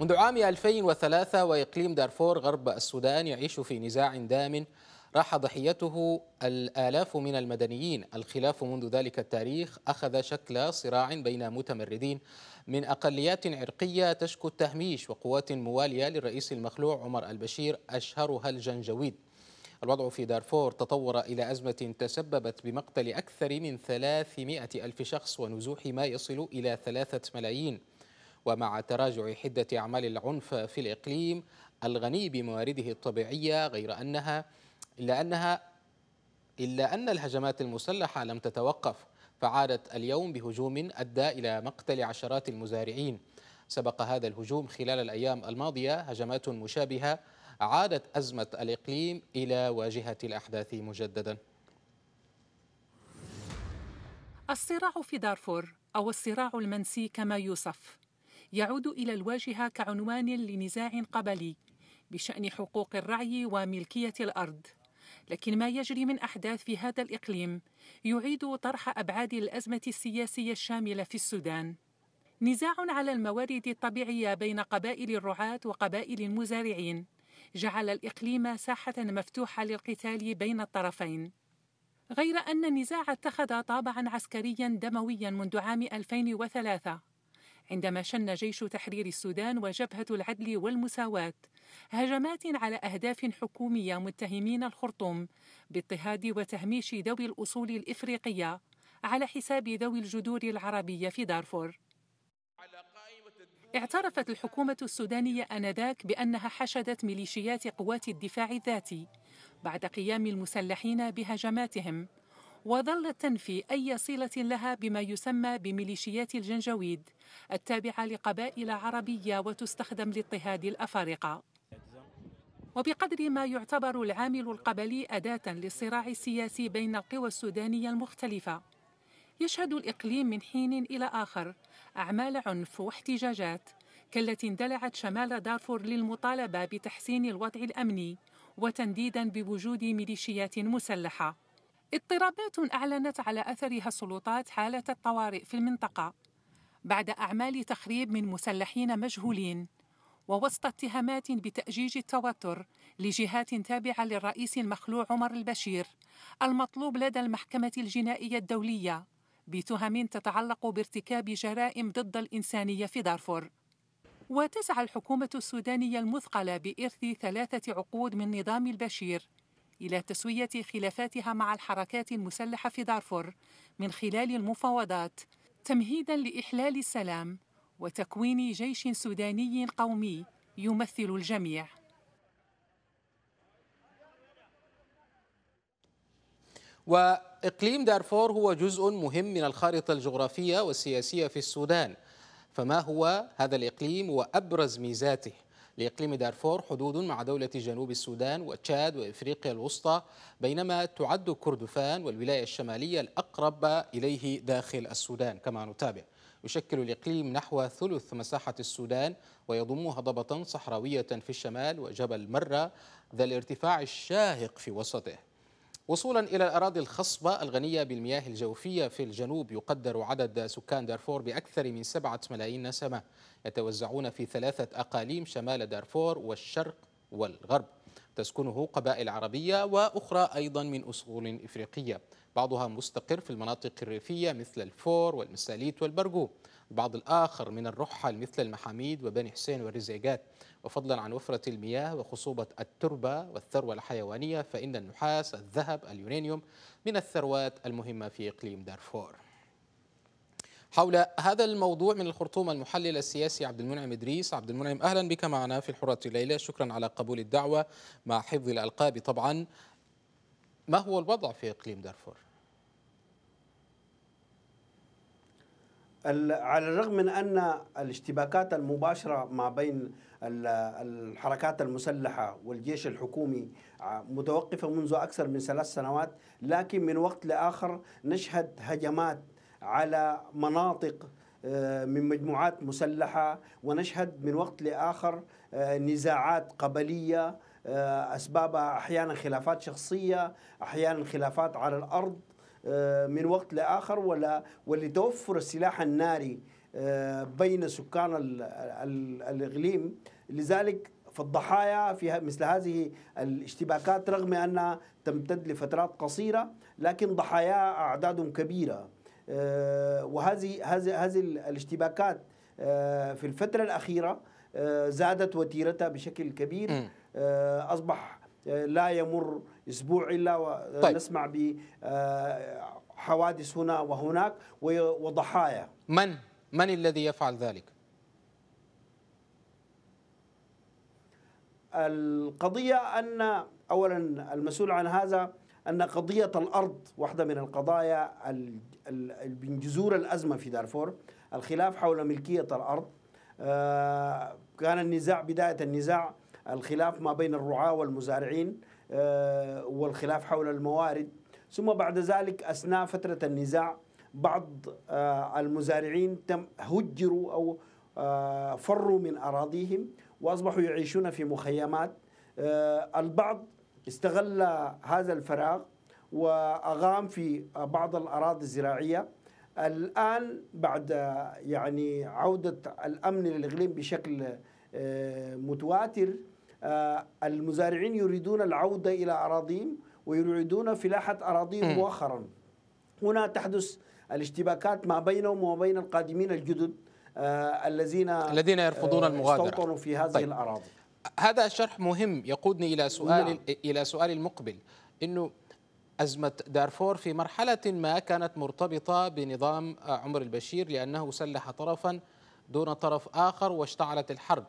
منذ عام 2003 وإقليم دارفور غرب السودان يعيش في نزاع دام راح ضحيته الآلاف من المدنيين الخلاف منذ ذلك التاريخ أخذ شكل صراع بين متمردين من أقليات عرقية تشكو التهميش وقوات موالية للرئيس المخلوع عمر البشير أشهرها الجنجويد الوضع في دارفور تطور إلى أزمة تسببت بمقتل أكثر من 300 ألف شخص ونزوح ما يصل إلى ثلاثة ملايين ومع تراجع حدة أعمال العنف في الإقليم الغني بموارده الطبيعية غير أنها إلا أنها إلا أن الهجمات المسلحة لم تتوقف فعادت اليوم بهجوم أدى إلى مقتل عشرات المزارعين سبق هذا الهجوم خلال الأيام الماضية هجمات مشابهة عادت أزمة الإقليم إلى واجهة الأحداث مجددا الصراع في دارفور أو الصراع المنسي كما يوصف يعود إلى الواجهة كعنوان لنزاع قبلي بشأن حقوق الرعي وملكية الأرض لكن ما يجري من أحداث في هذا الإقليم يعيد طرح أبعاد الأزمة السياسية الشاملة في السودان نزاع على الموارد الطبيعية بين قبائل الرعاة وقبائل المزارعين جعل الإقليم ساحة مفتوحة للقتال بين الطرفين غير أن النزاع اتخذ طابعا عسكريا دمويا منذ عام 2003 عندما شن جيش تحرير السودان وجبهة العدل والمساواة هجمات على أهداف حكومية متهمين الخرطوم باضطهاد وتهميش ذوي الأصول الإفريقية على حساب ذوي الجذور العربية في دارفور اعترفت الحكومة السودانية آنذاك بأنها حشدت ميليشيات قوات الدفاع الذاتي بعد قيام المسلحين بهجماتهم وظلت تنفي أي صلة لها بما يسمى بميليشيات الجنجويد التابعة لقبائل عربية وتستخدم لاضطهاد الأفارقة وبقدر ما يعتبر العامل القبلي أداة للصراع السياسي بين القوى السودانية المختلفة يشهد الإقليم من حين إلى آخر أعمال عنف واحتجاجات كالتي اندلعت شمال دارفور للمطالبة بتحسين الوضع الأمني وتنديدا بوجود ميليشيات مسلحة اضطرابات أعلنت على أثرها السلطات حالة الطوارئ في المنطقة بعد أعمال تخريب من مسلحين مجهولين ووسط اتهامات بتأجيج التوتر لجهات تابعة للرئيس المخلوع عمر البشير المطلوب لدى المحكمة الجنائية الدولية بتهم تتعلق بارتكاب جرائم ضد الإنسانية في دارفور وتسعى الحكومة السودانية المثقلة بإرث ثلاثة عقود من نظام البشير إلى تسوية خلافاتها مع الحركات المسلحة في دارفور من خلال المفاوضات تمهيدا لإحلال السلام وتكوين جيش سوداني قومي يمثل الجميع وإقليم دارفور هو جزء مهم من الخارطة الجغرافية والسياسية في السودان فما هو هذا الإقليم وأبرز ميزاته؟ لإقليم دارفور حدود مع دولة جنوب السودان وتشاد وإفريقيا الوسطى بينما تعد كردفان والولاية الشمالية الأقرب إليه داخل السودان كما نتابع يشكل الإقليم نحو ثلث مساحة السودان ويضم هضبة صحراوية في الشمال وجبل مرة ذا الارتفاع الشاهق في وسطه وصولا إلى الأراضي الخصبة الغنية بالمياه الجوفية في الجنوب يقدر عدد سكان دارفور بأكثر من سبعة ملايين نسمة يتوزعون في ثلاثة أقاليم شمال دارفور والشرق والغرب تسكنه قبائل عربية وأخرى أيضا من أصول إفريقية بعضها مستقر في المناطق الريفية مثل الفور والمساليت والبرقو البعض الآخر من الرحل مثل المحاميد وبني حسين والرزيقات وفضلا عن وفرة المياه وخصوبة التربة والثروة الحيوانية فإن النحاس الذهب اليورانيوم من الثروات المهمة في إقليم دارفور حول هذا الموضوع من الخرطوم المحلل السياسي عبد المنعم ادريس، عبد المنعم اهلا بك معنا في الحرة الليله، شكرا على قبول الدعوه مع حفظ الالقاب طبعا. ما هو الوضع في اقليم دارفور؟ على الرغم من أن الاشتباكات المباشرة ما بين الحركات المسلحة والجيش الحكومي آه، متوقفة منذ أكثر من ثلاث سنوات لكن من وقت لآخر نشهد هجمات على مناطق آه، من مجموعات مسلحة ونشهد من وقت لآخر آه، نزاعات قبلية أسبابها أحيانا خلافات شخصية أحيانا خلافات على الأرض آه، من وقت لاخر ولا ولتوفر السلاح الناري آه، بين سكان الاقليم لذلك فالضحايا في مثل هذه الاشتباكات رغم انها تمتد لفترات قصيره لكن ضحاياها اعداد كبيره آه، وهذه هذه هذه الاشتباكات في الفتره الاخيره زادت وتيرتها بشكل كبير اصبح آه، لا يمر اسبوع الا ونسمع آه، طيب. بحوادث آه، هنا وهناك وضحايا من من الذي يفعل ذلك القضيه ان اولا المسؤول عن هذا ان قضيه الارض واحده من القضايا من جذور الازمه في دارفور الخلاف حول ملكيه الارض كان النزاع بدايه النزاع الخلاف ما بين الرعاة والمزارعين آه، والخلاف حول الموارد ثم بعد ذلك أثناء فترة النزاع بعض آه، المزارعين تم هجروا أو آه، فروا من أراضيهم وأصبحوا يعيشون في مخيمات البعض استغل هذا الفراغ وأغام في بعض الأراضي الزراعية الآن بعد يعني عودة الأمن للإقليم بشكل متواتر آه، المزارعين يريدون العودة إلى أراضيهم ويريدون فلاحة أراضيهم مؤخرا هنا تحدث الاشتباكات ما بينهم وما بين القادمين الجدد آه، الذين الذين يرفضون آه، المغادرة استوطنوا في هذه طيب. الأراضي هذا الشرح مهم يقودني إلى سؤال نعم. إلى سؤال المقبل أنه أزمة دارفور في مرحلة ما كانت مرتبطة بنظام عمر البشير لأنه سلح طرفا دون طرف آخر واشتعلت الحرب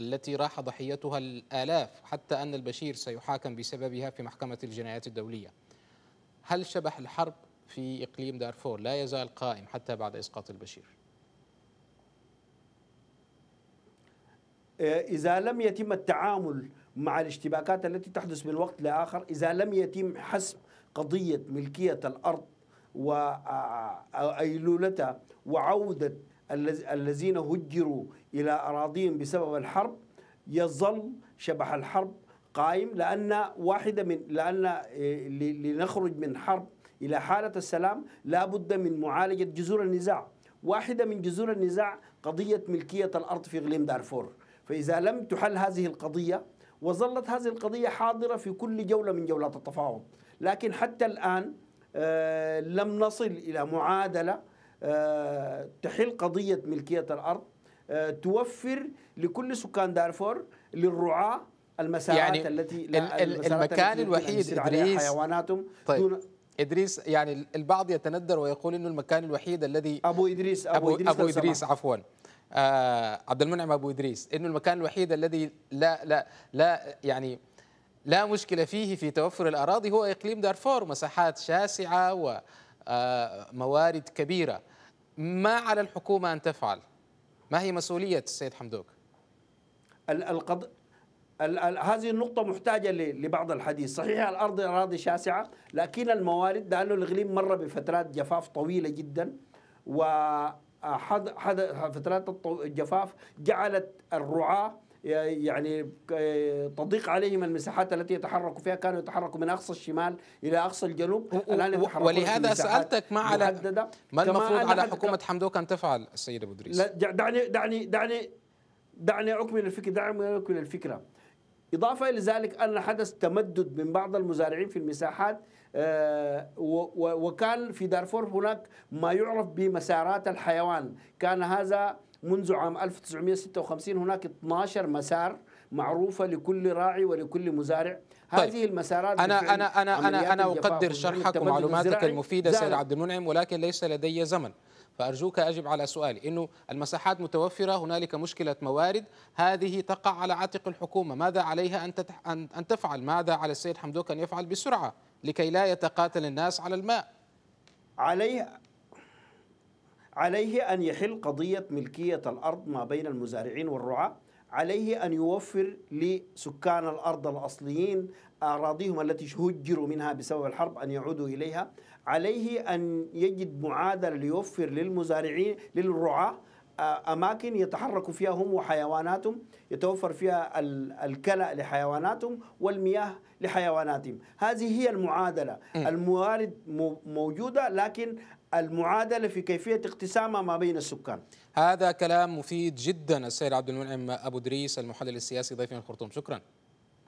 التي راح ضحيتها الآلاف حتى أن البشير سيحاكم بسببها في محكمة الجنايات الدولية هل شبح الحرب في إقليم دارفور لا يزال قائم حتى بعد إسقاط البشير آه، إذا لم يتم التعامل مع الاشتباكات التي تحدث من وقت لآخر إذا لم يتم حسم قضية ملكية الأرض وأيلولتها آه، آه، وعودة الذين هجروا إلى أراضيهم بسبب الحرب يظل شبح الحرب قائم لأن واحدة من لأن آه، لنخرج من حرب إلى حالة السلام لا بد من معالجة جذور النزاع واحدة من جذور النزاع قضية ملكية الأرض في غليم دارفور فإذا لم تحل هذه القضية وظلت هذه القضية حاضرة في كل جولة من جولات التفاوض لكن حتى الآن آه، لم نصل إلى معادلة آه، تحل قضية ملكية الأرض آه، توفر لكل سكان دارفور للرعاة المساحات يعني التي المكان التي الوحيد إدريس حيواناتهم طيب. دون ادريس يعني البعض يتندر ويقول انه المكان الوحيد الذي ابو ادريس ابو ادريس, أبو إدريس عفوا آه عبد المنعم ابو ادريس انه المكان الوحيد الذي لا لا لا يعني لا مشكله فيه في توفر الاراضي هو اقليم دارفور مساحات شاسعه و آه، موارد كبيرة ما على الحكومة أن تفعل ما هي مسؤولية السيد حمدوك القض... هذه النقطة محتاجة لبعض الحديث صحيح الأرض أراضي شاسعة لكن الموارد لأنه الإقليم مر بفترات جفاف طويلة جدا و حد... حد... فترات الجفاف جعلت الرعاة يعني تضيق عليهم المساحات التي يتحركوا فيها كانوا يتحركوا من اقصى الشمال الى اقصى الجنوب الان ولهذا سالتك ما على محددة. ما المفروض على حكومه حمدوك ان تفعل السيد ابو ادريس دعني دعني دعني دعني اكمل الفكره دعني اكمل الفكره إضافة إلى ذلك أن حدث تمدد من بعض المزارعين في المساحات آه، وكان في دارفور هناك ما يعرف بمسارات الحيوان كان هذا منذ عام 1956 هناك 12 مسار معروفة لكل راعي ولكل مزارع طيب. هذه المسارات أنا أنا أنا أنا أنا أقدر شرحك ومعلوماتك المفيدة سيد عبد المنعم ولكن ليس لدي زمن فأرجوك أجب على سؤالي أنه المساحات متوفرة هنالك مشكلة موارد هذه تقع على عاتق الحكومة ماذا عليها أن, تتح... أن... أن تفعل ماذا على السيد حمدوك أن يفعل بسرعة لكي لا يتقاتل الناس على الماء عليه عليه أن يحل قضية ملكية الأرض ما بين المزارعين والرعاة عليه أن يوفر لسكان الأرض الأصليين أراضيهم التي هجروا منها بسبب الحرب أن يعودوا إليها عليه أن يجد معادلة ليوفر للمزارعين للرعاة آه، أماكن يتحرك فيها هم وحيواناتهم يتوفر فيها الكلاء لحيواناتهم والمياه لحيواناتهم هذه هي المعادلة الموارد موجودة لكن المعادله في كيفيه اقتسامها ما بين السكان. هذا كلام مفيد جدا السيد عبد المنعم ابو دريس المحلل السياسي ضيفنا الخرطوم شكرا.